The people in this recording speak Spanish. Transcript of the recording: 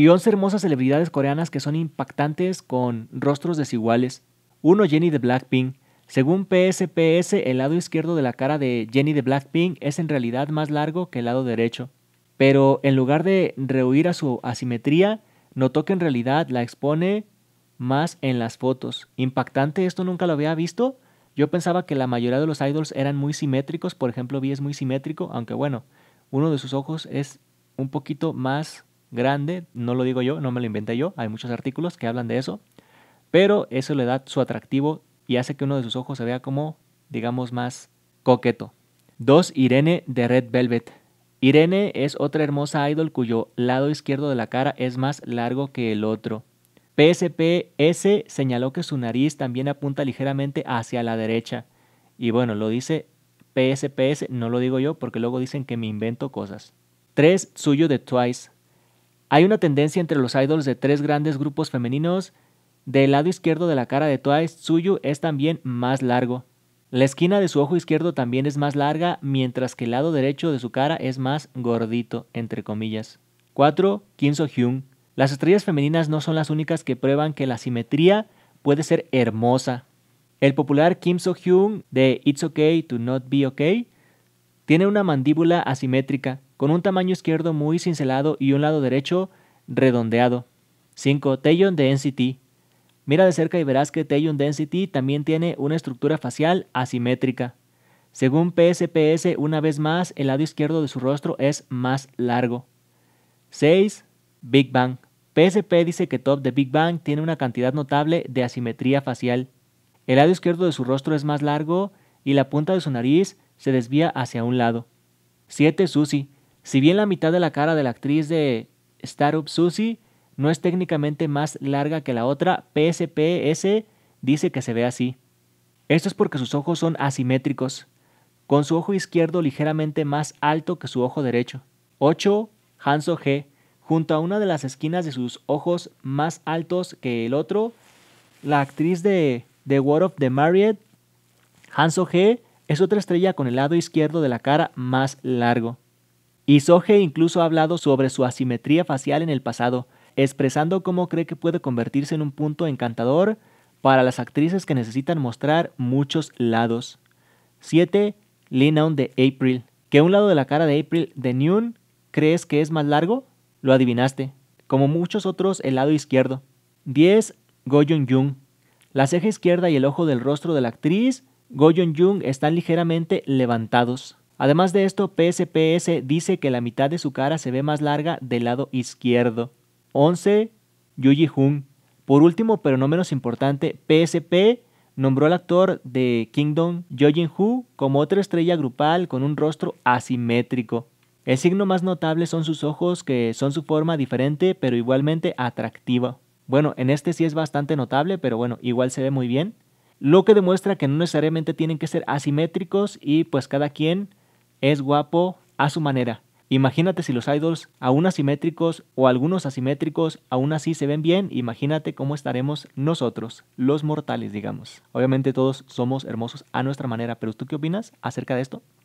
y 11 hermosas celebridades coreanas que son impactantes con rostros desiguales. Uno Jenny de Blackpink. Según PSPS, el lado izquierdo de la cara de Jenny de Blackpink es en realidad más largo que el lado derecho. Pero en lugar de rehuir a su asimetría, notó que en realidad la expone más en las fotos. Impactante, esto nunca lo había visto. Yo pensaba que la mayoría de los idols eran muy simétricos, por ejemplo, Vi es muy simétrico, aunque bueno, uno de sus ojos es un poquito más grande, no lo digo yo, no me lo inventé yo, hay muchos artículos que hablan de eso, pero eso le da su atractivo y hace que uno de sus ojos se vea como, digamos, más coqueto. 2. Irene de Red Velvet. Irene es otra hermosa idol cuyo lado izquierdo de la cara es más largo que el otro. PSPS señaló que su nariz también apunta ligeramente hacia la derecha. Y bueno, lo dice PSPS, no lo digo yo porque luego dicen que me invento cosas. 3. Suyo de Twice. Hay una tendencia entre los idols de tres grandes grupos femeninos. Del lado izquierdo de la cara de Twice, Tzuyu es también más largo. La esquina de su ojo izquierdo también es más larga, mientras que el lado derecho de su cara es más gordito, entre comillas. 4. Kim So Hyun. Las estrellas femeninas no son las únicas que prueban que la simetría puede ser hermosa. El popular Kim So Hyun de It's Okay to Not Be Okay tiene una mandíbula asimétrica, con un tamaño izquierdo muy cincelado y un lado derecho redondeado. 5. Tellon de Mira de cerca y verás que de Density también tiene una estructura facial asimétrica. Según PSPS, una vez más, el lado izquierdo de su rostro es más largo. 6. Big Bang. PSP dice que Top de Big Bang tiene una cantidad notable de asimetría facial. El lado izquierdo de su rostro es más largo y la punta de su nariz se desvía hacia un lado. 7. Susie. Si bien la mitad de la cara de la actriz de Startup Susie no es técnicamente más larga que la otra, PSPS dice que se ve así. Esto es porque sus ojos son asimétricos, con su ojo izquierdo ligeramente más alto que su ojo derecho. 8. Hanso G. Junto a una de las esquinas de sus ojos más altos que el otro, la actriz de The War of the Marriott, Hanso G, es otra estrella con el lado izquierdo de la cara más largo. Y Soge incluso ha hablado sobre su asimetría facial en el pasado, expresando cómo cree que puede convertirse en un punto encantador para las actrices que necesitan mostrar muchos lados. 7. Lean de April. ¿Que un lado de la cara de April de Nune crees que es más largo? Lo adivinaste. Como muchos otros, el lado izquierdo. 10. Goyon Jung. La ceja izquierda y el ojo del rostro de la actriz Goyon Jung están ligeramente levantados. Además de esto, PSPS dice que la mitad de su cara se ve más larga del lado izquierdo. 11. Yuji Hun. Por último, pero no menos importante, PSP nombró al actor de Kingdom, Jojin hoo como otra estrella grupal con un rostro asimétrico. El signo más notable son sus ojos, que son su forma diferente, pero igualmente atractiva. Bueno, en este sí es bastante notable, pero bueno, igual se ve muy bien. Lo que demuestra que no necesariamente tienen que ser asimétricos y pues cada quien es guapo a su manera. Imagínate si los idols, aún asimétricos o algunos asimétricos, aún así se ven bien, imagínate cómo estaremos nosotros, los mortales, digamos. Obviamente todos somos hermosos a nuestra manera, pero ¿tú qué opinas acerca de esto?